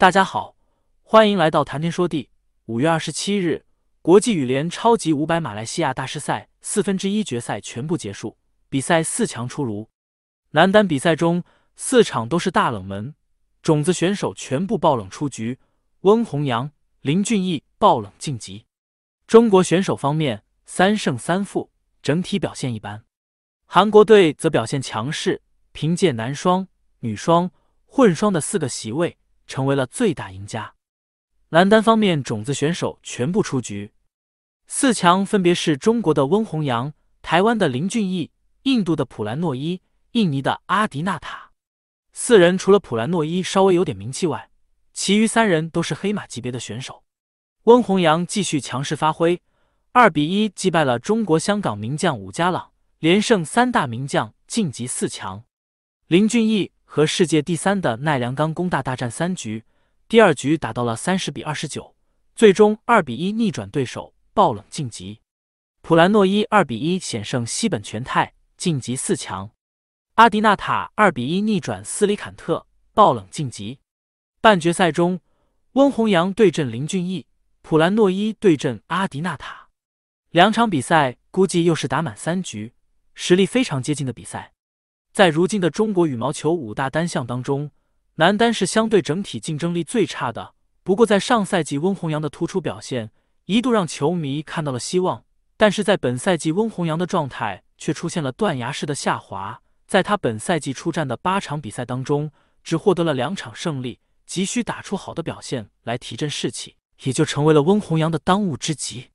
大家好，欢迎来到谈天说地。五月二十七日，国际羽联超级五百马来西亚大师赛四分之一决赛全部结束，比赛四强出炉。男单比赛中四场都是大冷门，种子选手全部爆冷出局。翁宏阳、林俊逸爆冷晋级。中国选手方面三胜三负，整体表现一般。韩国队则表现强势，凭借男双、女双、混双的四个席位。成为了最大赢家。男单方面，种子选手全部出局，四强分别是中国的温弘洋、台湾的林俊逸、印度的普兰诺伊、印尼的阿迪纳塔。四人除了普兰诺伊稍微有点名气外，其余三人都是黑马级别的选手。温弘洋继续强势发挥，二比一击败了中国香港名将伍家朗，连胜三大名将晋级四强。林俊逸和世界第三的奈良冈工大大战三局，第二局打到了三十比二十九，最终二比一逆转对手，爆冷晋级。普兰诺伊二比一险胜西本全泰，晋级四强。阿迪纳塔二比一逆转斯里坎特，爆冷晋级。半决赛中，温弘洋对阵林俊逸，普兰诺伊对阵阿迪纳塔，两场比赛估计又是打满三局，实力非常接近的比赛。在如今的中国羽毛球五大单项当中，男单是相对整体竞争力最差的。不过，在上赛季温弘阳的突出表现，一度让球迷看到了希望。但是在本赛季，温弘阳的状态却出现了断崖式的下滑。在他本赛季出战的八场比赛当中，只获得了两场胜利，急需打出好的表现来提振士气，也就成为了温弘阳的当务之急。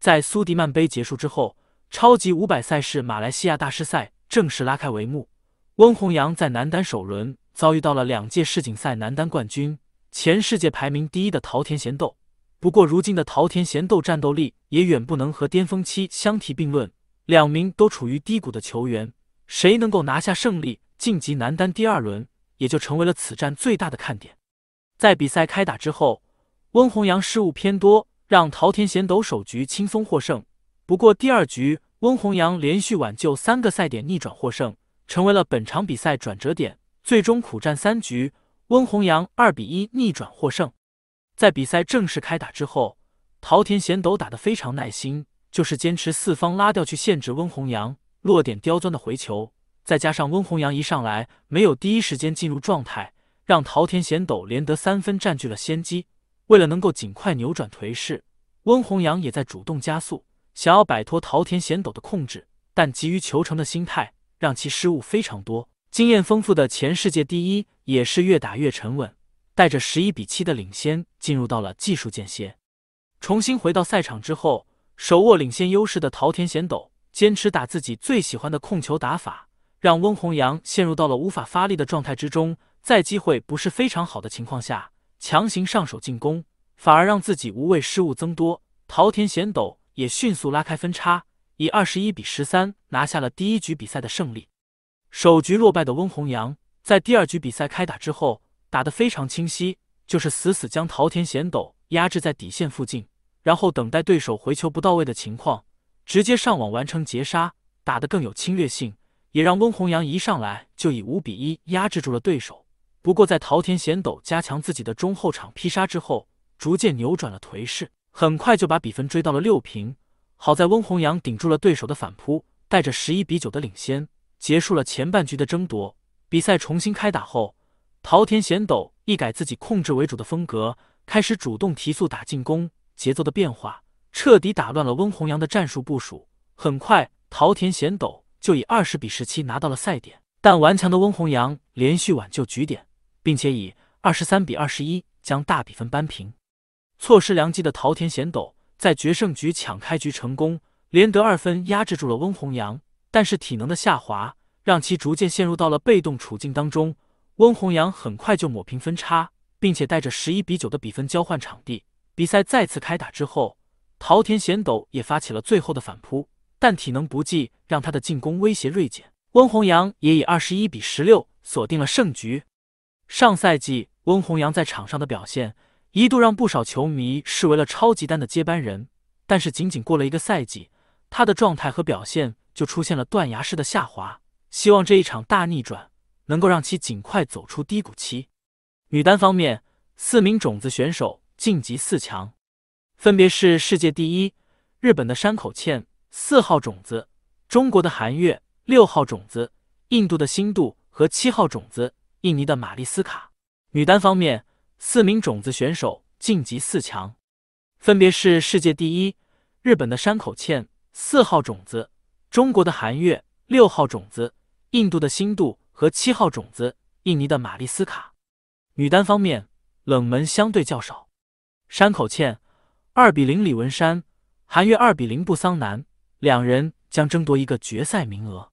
在苏迪曼杯结束之后，超级五百赛事马来西亚大师赛正式拉开帷幕。温红阳在男单首轮遭遇到了两届世锦赛男单冠军、前世界排名第一的桃田贤斗。不过，如今的桃田贤斗战斗力也远不能和巅峰期相提并论。两名都处于低谷的球员，谁能够拿下胜利，晋级男单第二轮，也就成为了此战最大的看点。在比赛开打之后，温红阳失误偏多，让桃田贤斗首局轻松获胜。不过，第二局温红阳连续挽救三个赛点，逆转获胜。成为了本场比赛转折点，最终苦战三局，温弘阳二比一逆转获胜。在比赛正式开打之后，陶田贤斗打得非常耐心，就是坚持四方拉掉去限制温弘阳落点刁钻的回球，再加上温弘阳一上来没有第一时间进入状态，让陶田贤斗连得三分占据了先机。为了能够尽快扭转颓势，温弘阳也在主动加速，想要摆脱陶田贤斗的控制，但急于求成的心态。让其失误非常多，经验丰富的前世界第一也是越打越沉稳，带着十一比七的领先进入到了技术间歇。重新回到赛场之后，手握领先优势的桃田贤斗坚持打自己最喜欢的控球打法，让翁弘洋陷入到了无法发力的状态之中。在机会不是非常好的情况下，强行上手进攻，反而让自己无谓失误增多。桃田贤斗也迅速拉开分差。以二十一比十三拿下了第一局比赛的胜利。首局落败的温弘扬，在第二局比赛开打之后，打得非常清晰，就是死死将桃田贤斗压制在底线附近，然后等待对手回球不到位的情况，直接上网完成截杀，打得更有侵略性，也让温弘扬一上来就以五比一压制住了对手。不过，在桃田贤斗加强自己的中后场劈杀之后，逐渐扭转了颓势，很快就把比分追到了六平。好在温弘阳顶住了对手的反扑，带着十一比九的领先，结束了前半局的争夺。比赛重新开打后，陶田贤斗一改自己控制为主的风格，开始主动提速打进攻，节奏的变化彻底打乱了温弘阳的战术部署。很快，陶田贤斗就以二十比十七拿到了赛点，但顽强的温弘阳连续挽救局点，并且以二十三比二十一将大比分扳平。错失良机的陶田贤斗。在决胜局抢开局成功，连得二分压制住了温弘扬，但是体能的下滑让其逐渐陷入到了被动处境当中。温弘扬很快就抹平分差，并且带着十一比九的比分交换场地。比赛再次开打之后，桃田贤斗也发起了最后的反扑，但体能不济让他的进攻威胁锐减。温弘扬也以二十一比十六锁定了胜局。上赛季温弘扬在场上的表现。一度让不少球迷视为了超级丹的接班人，但是仅仅过了一个赛季，他的状态和表现就出现了断崖式的下滑。希望这一场大逆转能够让其尽快走出低谷期。女单方面，四名种子选手晋级四强，分别是世界第一日本的山口茜，四号种子中国的韩月六号种子印度的新度和七号种子印尼的玛丽斯卡。女单方面。四名种子选手晋级四强，分别是世界第一日本的山口茜四号种子，中国的韩月六号种子，印度的新度和七号种子印尼的玛丽斯卡。女单方面，冷门相对较少。山口茜二比零李文山，韩月二比零布桑南，两人将争夺一个决赛名额。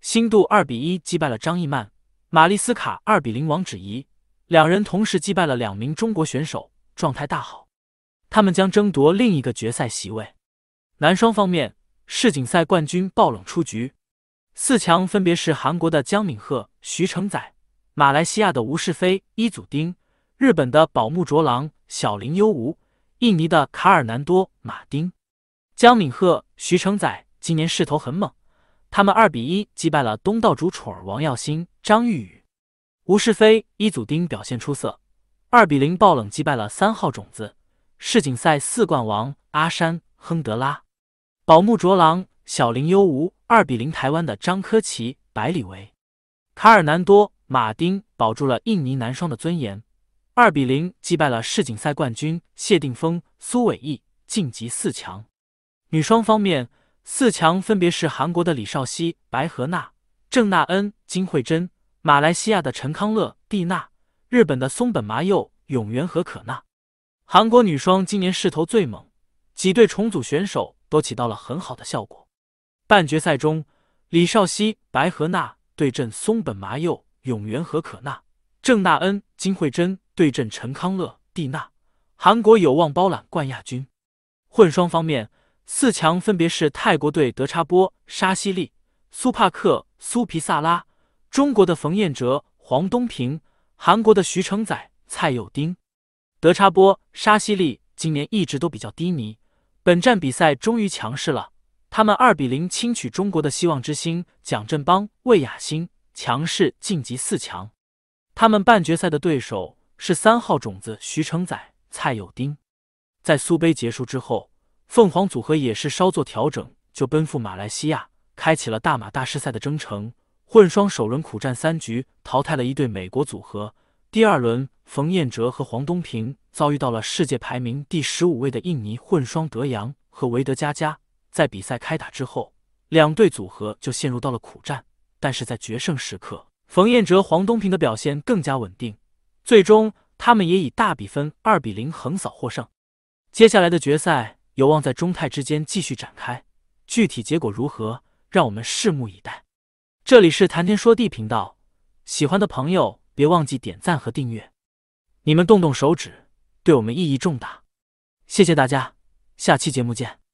新度二比一击败了张艺曼，玛丽斯卡二比零王芷怡。两人同时击败了两名中国选手，状态大好。他们将争夺另一个决赛席位。男双方面，世锦赛冠军爆冷出局。四强分别是韩国的姜敏赫、徐承宰，马来西亚的吴世飞、伊祖丁，日本的宝木卓郎、小林优吾，印尼的卡尔南多、马丁。姜敏赫、徐承宰今年势头很猛，他们二比一击败了东道主楚尔、王耀星、张玉宇。吴世飞、伊祖丁表现出色，二比零爆冷击败了三号种子、世锦赛四冠王阿山·亨德拉、宝木卓郎、小林优吾，二比零台湾的张科奇、百里维、卡尔南多、马丁，保住了印尼男双的尊严，二比零击败了世锦赛冠军谢定峰、苏伟毅，晋级四强。女双方面，四强分别是韩国的李绍希、白荷娜、郑娜恩、金惠贞。马来西亚的陈康乐蒂娜，日本的松本麻佑永原和可娜。韩国女双今年势头最猛，几对重组选手都起到了很好的效果。半决赛中，李绍希白和娜对阵松本麻佑永原和可娜，郑娜恩金惠珍对阵陈康乐蒂娜，韩国有望包揽冠亚军。混双方面，四强分别是泰国队德差波沙西利、苏帕克苏皮萨拉。中国的冯彦哲、黄东萍，韩国的徐承宰、蔡侑丁。德差波、沙西利今年一直都比较低迷，本站比赛终于强势了。他们二比零轻取中国的希望之星蒋振邦、魏雅欣，强势晋级四强。他们半决赛的对手是三号种子徐承宰、蔡侑丁。在苏杯结束之后，凤凰组合也是稍作调整，就奔赴马来西亚，开启了大马大师赛的征程。混双首轮苦战三局，淘汰了一对美国组合。第二轮，冯彦哲和黄东萍遭遇到了世界排名第十五位的印尼混双德阳和维德加加。在比赛开打之后，两队组合就陷入到了苦战。但是在决胜时刻，冯彦哲、黄东平的表现更加稳定，最终他们也以大比分二比零横扫获胜。接下来的决赛有望在中泰之间继续展开，具体结果如何，让我们拭目以待。这里是谈天说地频道，喜欢的朋友别忘记点赞和订阅，你们动动手指对我们意义重大，谢谢大家，下期节目见。